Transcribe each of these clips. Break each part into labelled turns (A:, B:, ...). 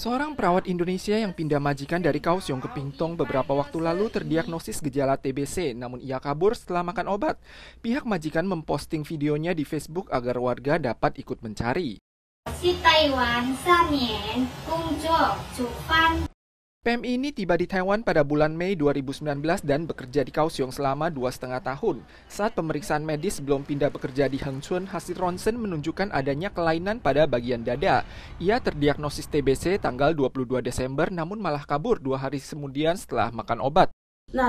A: Seorang perawat Indonesia yang pindah majikan dari Kaohsiung ke Pintong beberapa waktu lalu terdiagnosis gejala TBC, namun ia kabur setelah makan obat. Pihak majikan memposting videonya di Facebook agar warga dapat ikut mencari. Si Taiwan, PMI ini tiba di Taiwan pada bulan Mei 2019 dan bekerja di Kaohsiung selama dua setengah tahun. Saat pemeriksaan medis sebelum pindah bekerja di Hengchun, hasil ronsen menunjukkan adanya kelainan pada bagian dada. Ia terdiagnosis TBC tanggal 22 Desember namun malah kabur dua hari kemudian setelah makan obat. Nah,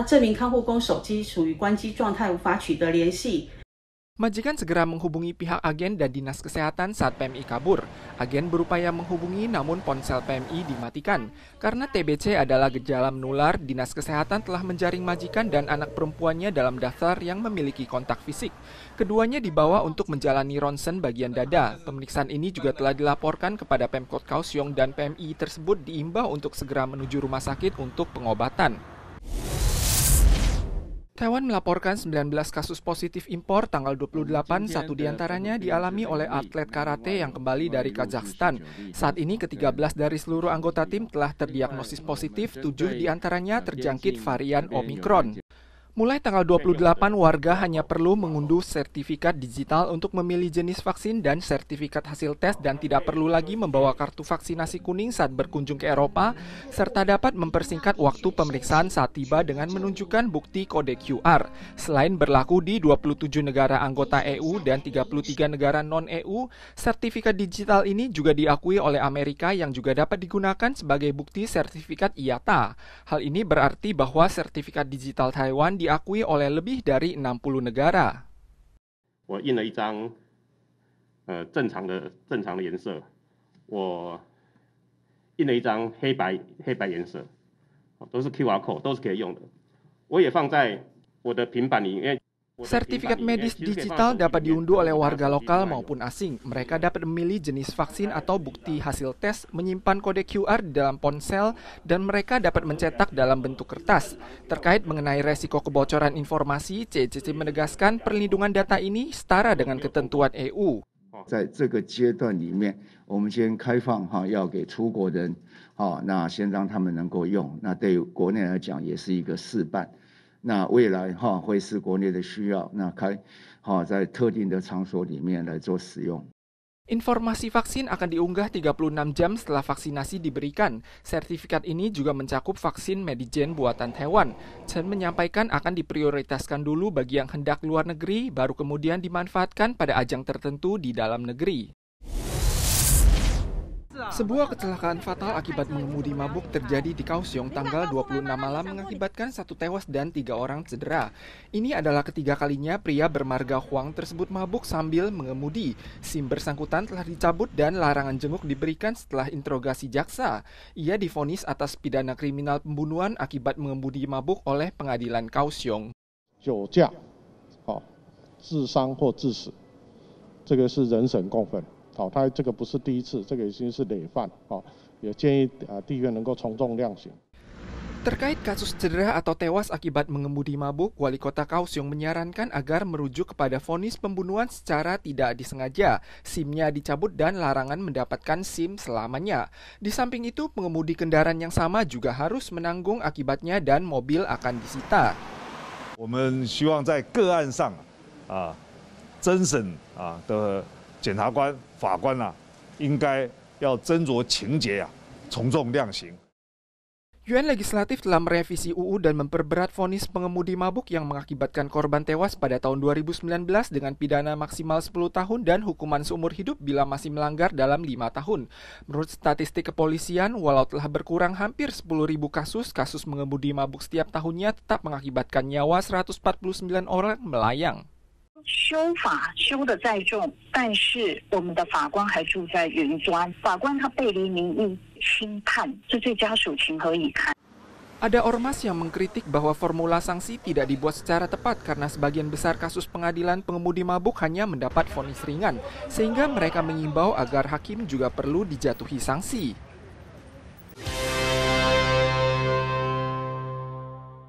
A: Majikan segera menghubungi pihak agen dan dinas kesehatan saat PMI kabur. Agen berupaya menghubungi namun ponsel PMI dimatikan. Karena TBC adalah gejala menular, Dinas Kesehatan telah menjaring majikan dan anak perempuannya dalam daftar yang memiliki kontak fisik. Keduanya dibawa untuk menjalani ronsen bagian dada. Pemeriksaan ini juga telah dilaporkan kepada Pemkot Kaohsiung dan PMI tersebut diimbau untuk segera menuju rumah sakit untuk pengobatan. Taiwan melaporkan 19 kasus positif impor tanggal 28, satu diantaranya dialami oleh atlet karate yang kembali dari Kazakhstan. Saat ini ke-13 dari seluruh anggota tim telah terdiagnosis positif, 7 diantaranya terjangkit varian Omikron. Mulai tanggal 28, warga hanya perlu mengunduh sertifikat digital untuk memilih jenis vaksin dan sertifikat hasil tes dan tidak perlu lagi membawa kartu vaksinasi kuning saat berkunjung ke Eropa, serta dapat mempersingkat waktu pemeriksaan saat tiba dengan menunjukkan bukti kode QR. Selain berlaku di 27 negara anggota EU dan 33 negara non-EU, sertifikat digital ini juga diakui oleh Amerika yang juga dapat digunakan sebagai bukti sertifikat IATA. Hal ini berarti bahwa sertifikat digital Taiwan diakui oleh lebih dari 60 negara. QR
B: Sertifikat medis digital
A: dapat diunduh oleh warga lokal maupun asing. Mereka dapat memilih jenis vaksin atau bukti hasil tes, menyimpan kode QR dalam ponsel, dan mereka dapat mencetak dalam bentuk kertas. Terkait mengenai resiko kebocoran informasi, CCC menegaskan perlindungan data ini setara dengan ketentuan EU. 那未来哈会是国内的需要，那开哈在特定的场所里面来做使用。Informasi vaksin akan diunggah 36 jam setelah vaksinasi diberikan. Sertifikat ini juga mencakup vaksin Medigen buatan Taiwan. Chen menyampaikan akan diprioritaskan dulu bagi yang hendak luar negeri, baru kemudian dimanfaatkan pada ajang tertentu di dalam negeri. Sebuah kecelakaan fatal akibat mengemudi mabuk terjadi di Kaohsiung tanggal 26 malam mengakibatkan satu tewas dan tiga orang cedera. Ini adalah ketiga kalinya pria bermarga Huang tersebut mabuk sambil mengemudi. SIM bersangkutan telah dicabut dan larangan jenguk diberikan setelah interogasi jaksa. Ia difonis atas pidana kriminal pembunuhan akibat mengemudi mabuk oleh pengadilan Kaohsiung. 酒驾，好、哦，致伤或致死，这个是人神共愤。Terkait kasus cedera atau tewas akibat mengemudi mabuk, Wali Kota Kaohsiung menyarankan agar merujuk kepada vonis pembunuhan secara tidak disengaja, SIM-nya dicabut dan larangan mendapatkan SIM selamanya. Di samping itu, pengemudi kendaraan yang sama juga harus menanggung akibatnya dan mobil akan disita. 我们希望在个案上啊，侦审啊的检察官、法官啊，应该要斟酌情节呀、啊，从重量刑。UN Legislatif telah merevisi UU dan memperberat vonis pengemudi mabuk yang mengakibatkan korban tewas pada tahun 2019 dengan pidana maksimal 10 tahun dan hukuman seumur hidup bila masih melanggar dalam 5 tahun. Menurut statistik kepolisian, walau telah berkurang hampir 10.000 kasus, kasus mengemudi mabuk setiap tahunnya tetap mengakibatkan nyawa 149 orang melayang. Ada ormas yang mengkritik bahwa formula sanksi tidak dibuat secara tepat karena sebagian besar kasus pengadilan pengemudi mabuk hanya mendapat vonis ringan, sehingga mereka mengimbau agar hakim juga perlu dijatuhi sanksi.